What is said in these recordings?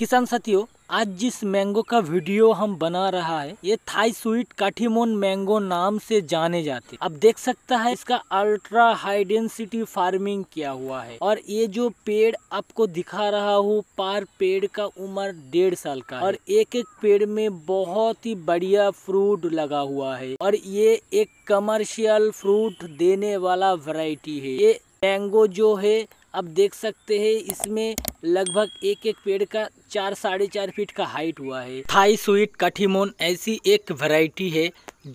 किसान साथियों आज जिस मैंगो का वीडियो हम बना रहा है ये थाई स्वीट काठीमोन मैंगो नाम से जाने जाते अब देख सकता है इसका अल्ट्रा हाई डेंसिटी फार्मिंग किया हुआ है और ये जो पेड़ आपको दिखा रहा हूँ पार पेड़ का उम्र डेढ़ साल का और एक एक पेड़ में बहुत ही बढ़िया फ्रूट लगा हुआ है और ये एक कमर्शियल फ्रूट देने वाला वराइटी है ये मैंगो जो है अब देख सकते हैं इसमें लगभग एक एक पेड़ का चार साढ़े चार फीट का हाइट हुआ है थाई स्वीट कठिमोन ऐसी एक वैरायटी है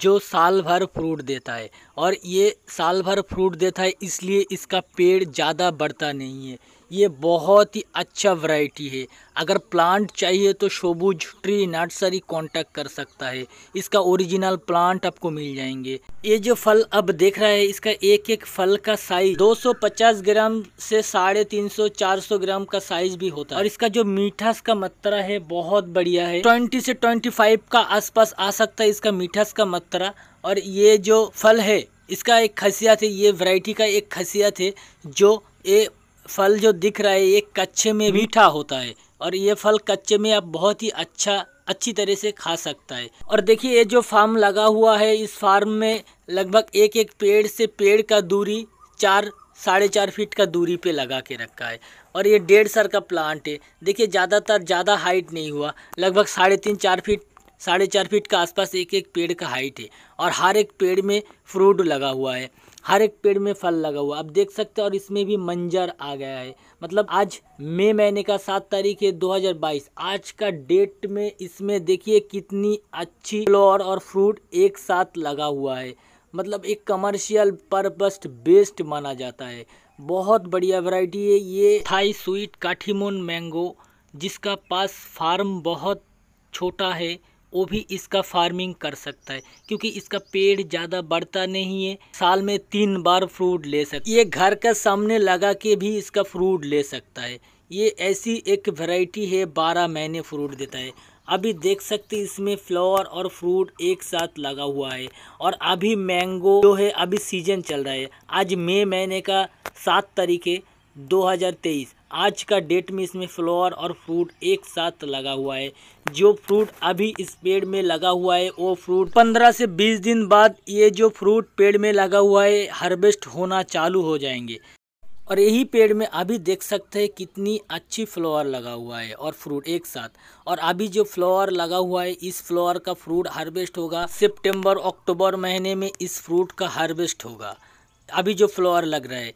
जो साल भर फ्रूट देता है और ये साल भर फ्रूट देता है इसलिए इसका पेड़ ज़्यादा बढ़ता नहीं है ये बहुत ही अच्छा वैरायटी है अगर प्लांट चाहिए तो शोबूज ट्री नर्सरी कांटेक्ट कर सकता है इसका ओरिजिनल प्लांट आपको मिल जाएंगे ये जो फल अब देख रहा है इसका एक एक फल का साइज 250 ग्राम से साढ़े तीन सौ चार सौ ग्राम का साइज भी होता है और इसका जो मीठास का मात्रा है बहुत बढ़िया है 20 से 25 का आसपास आ सकता है इसका मीठास का मात्रा और ये जो फल है इसका एक खासियत है ये वैरायटी का एक खासियत है जो ये फल जो दिख रहा है ये कच्चे में हम्म। मीठा होता है और ये फल कच्चे में आप बहुत ही अच्छा अच्छी तरह से खा सकता है और देखिए ये जो फार्म लगा हुआ है इस फार्म में लगभग एक एक पेड़ से पेड़ का दूरी चार साढ़े चार फीट का दूरी पे लगा के रखा है और ये डेढ़ सर का प्लांट है देखिए ज़्यादातर ज़्यादा हाइट नहीं हुआ लगभग साढ़े तीन चार फीट साढ़े चार फीट के आसपास एक एक पेड़ का हाइट है और हर एक पेड़ में फ्रूट लगा हुआ है हर एक पेड़ में फल लगा हुआ आप देख सकते हैं और इसमें भी मंजर आ गया है मतलब आज मई महीने का सात तारीख है 2022 आज का डेट में इसमें देखिए कितनी अच्छी फ्लोर और फ्रूट एक साथ लगा हुआ है मतलब एक कमर्शियल पर्पस्ट बेस्ड माना जाता है बहुत बढ़िया वैरायटी है ये थाई स्वीट काठीमोन मैंगो जिसका पास फार्म बहुत छोटा है वो भी इसका फार्मिंग कर सकता है क्योंकि इसका पेड़ ज़्यादा बढ़ता नहीं है साल में तीन बार फ्रूट ले सकता ये घर का सामने लगा के भी इसका फ्रूट ले सकता है ये ऐसी एक वैरायटी है बारह महीने फ्रूट देता है अभी देख सकते इसमें फ्लावर और फ्रूट एक साथ लगा हुआ है और अभी मैंगो जो है अभी सीजन चल रहा है आज मई महीने का सात तारीख है 2023 आज का डेट में इसमें फ्लावर और फ्रूट एक साथ लगा हुआ है जो फ्रूट अभी इस पेड़ में लगा हुआ है वो फ्रूट 15 से 20 दिन बाद ये जो फ्रूट पेड़ में लगा हुआ है हार्वेस्ट होना चालू हो जाएंगे और यही पेड़ में अभी देख सकते हैं कितनी अच्छी फ्लावर लगा हुआ है और फ्रूट एक साथ और अभी जो फ्लावर लगा हुआ है इस फ्लावर का फ्रूट हार्वेस्ट होगा सितंबर अक्टूबर महीने में इस फ्रूट का हार्वेस्ट होगा अभी जो फ्लावर लग रहा है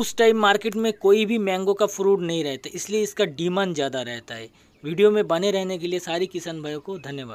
उस टाइम मार्केट में कोई भी मैंगो का फ्रूट नहीं रहता इसलिए इसका डिमांड ज़्यादा रहता है वीडियो में बने रहने के लिए सारी किसान भाइयों को धन्यवाद